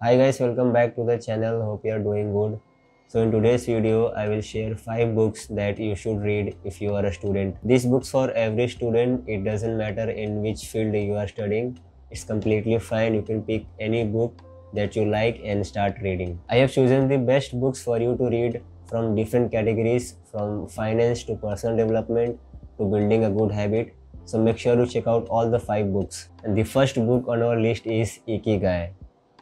hi guys welcome back to the channel hope you are doing good so in today's video i will share five books that you should read if you are a student these books for every student it doesn't matter in which field you are studying it's completely fine you can pick any book that you like and start reading i have chosen the best books for you to read from different categories from finance to personal development to building a good habit so make sure to check out all the five books and the first book on our list is ikigai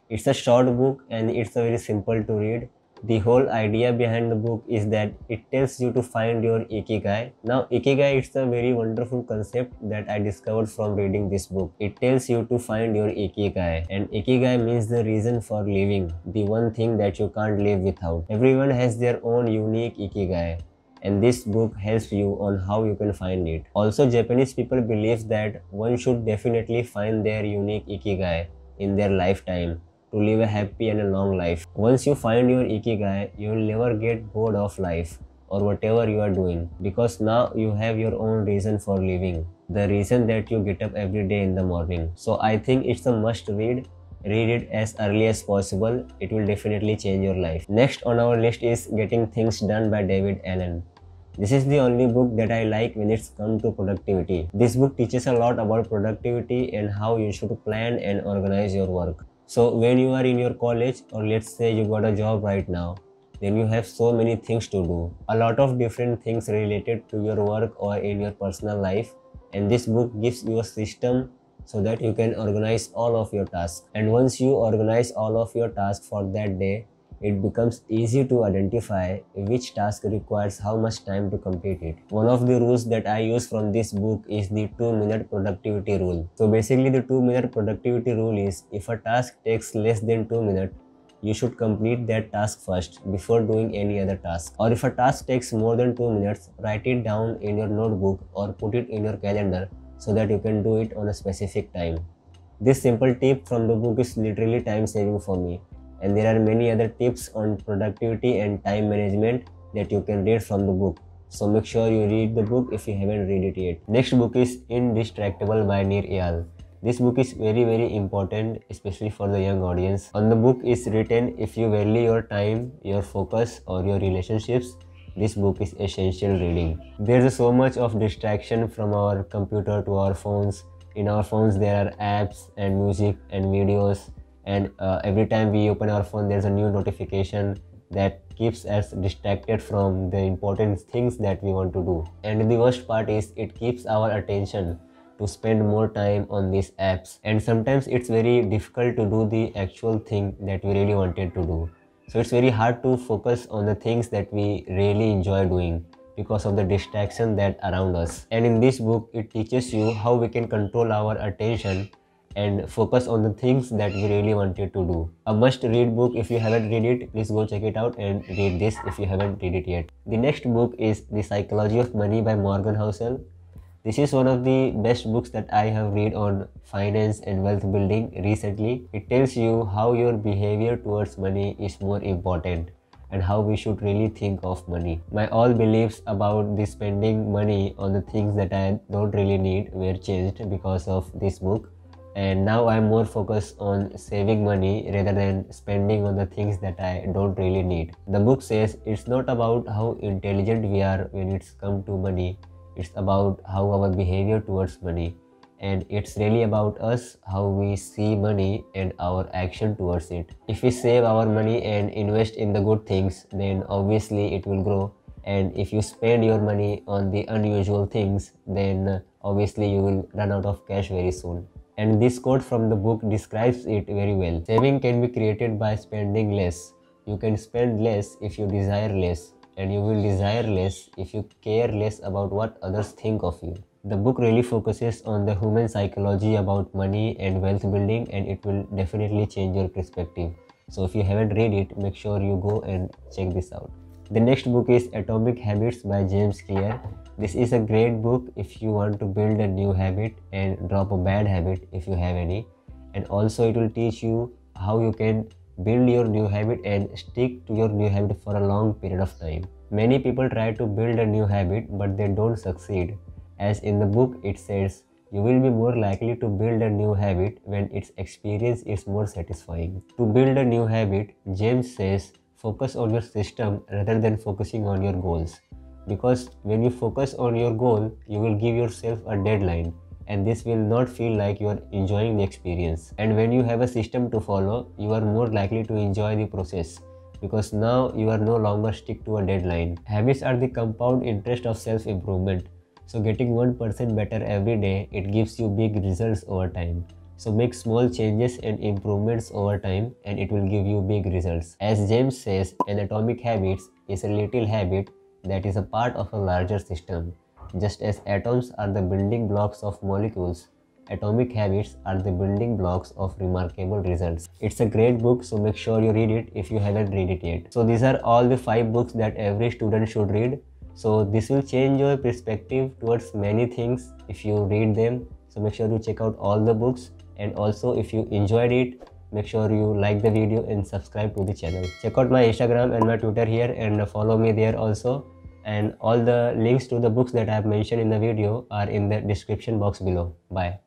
it's a short book and it's a very simple to read. The whole idea behind the book is that it tells you to find your ikigai. Now ikigai is a very wonderful concept that I discovered from reading this book. It tells you to find your ikigai and ikigai means the reason for living, the one thing that you can't live without. Everyone has their own unique ikigai and this book helps you on how you can find it. Also Japanese people believe that one should definitely find their unique ikigai in their lifetime to live a happy and a long life. Once you find your ikigai, you will never get bored of life or whatever you are doing because now you have your own reason for living the reason that you get up every day in the morning so i think it's a must read read it as early as possible it will definitely change your life next on our list is getting things done by david allen this is the only book that I like when it's come to productivity. This book teaches a lot about productivity and how you should plan and organize your work so when you are in your college or let's say you got a job right now then you have so many things to do a lot of different things related to your work or in your personal life and this book gives you a system so that you can organize all of your tasks and once you organize all of your tasks for that day it becomes easy to identify which task requires how much time to complete it. One of the rules that I use from this book is the 2 minute productivity rule. So basically the 2 minute productivity rule is if a task takes less than 2 minutes, you should complete that task first before doing any other task. Or if a task takes more than 2 minutes, write it down in your notebook or put it in your calendar so that you can do it on a specific time. This simple tip from the book is literally time saving for me and there are many other tips on productivity and time management that you can read from the book so make sure you read the book if you haven't read it yet next book is indistractable by nir eyal this book is very very important especially for the young audience on the book is written if you value your time your focus or your relationships this book is essential reading there's so much of distraction from our computer to our phones in our phones there are apps and music and videos and uh, every time we open our phone there's a new notification that keeps us distracted from the important things that we want to do and the worst part is it keeps our attention to spend more time on these apps and sometimes it's very difficult to do the actual thing that we really wanted to do so it's very hard to focus on the things that we really enjoy doing because of the distraction that around us and in this book it teaches you how we can control our attention and focus on the things that we really wanted to do. A must read book if you haven't read it, please go check it out and read this if you haven't read it yet. The next book is The Psychology of Money by Morgan Housel. This is one of the best books that I have read on finance and wealth building recently. It tells you how your behavior towards money is more important and how we should really think of money. My all beliefs about the spending money on the things that I don't really need were changed because of this book and now i'm more focused on saving money rather than spending on the things that i don't really need the book says it's not about how intelligent we are when it's come to money it's about how our behavior towards money and it's really about us how we see money and our action towards it if we save our money and invest in the good things then obviously it will grow and if you spend your money on the unusual things then obviously you will run out of cash very soon and this quote from the book describes it very well. Saving can be created by spending less. You can spend less if you desire less, and you will desire less if you care less about what others think of you. The book really focuses on the human psychology about money and wealth building, and it will definitely change your perspective. So, if you haven't read it, make sure you go and check this out. The next book is Atomic Habits by James Clear. This is a great book if you want to build a new habit and drop a bad habit if you have any. And also, it will teach you how you can build your new habit and stick to your new habit for a long period of time. Many people try to build a new habit but they don't succeed. As in the book, it says, you will be more likely to build a new habit when its experience is more satisfying. To build a new habit, James says, focus on your system rather than focusing on your goals because when you focus on your goal you will give yourself a deadline and this will not feel like you are enjoying the experience and when you have a system to follow you are more likely to enjoy the process because now you are no longer stick to a deadline habits are the compound interest of self improvement so getting 1% better every day it gives you big results over time so make small changes and improvements over time and it will give you big results as james says an atomic habits is a little habit that is a part of a larger system. Just as atoms are the building blocks of molecules, Atomic Habits are the building blocks of remarkable results. It's a great book so make sure you read it if you haven't read it yet. So these are all the 5 books that every student should read. So this will change your perspective towards many things if you read them. So make sure you check out all the books and also if you enjoyed it make sure you like the video and subscribe to the channel. Check out my Instagram and my Twitter here and follow me there also and all the links to the books that I have mentioned in the video are in the description box below. Bye.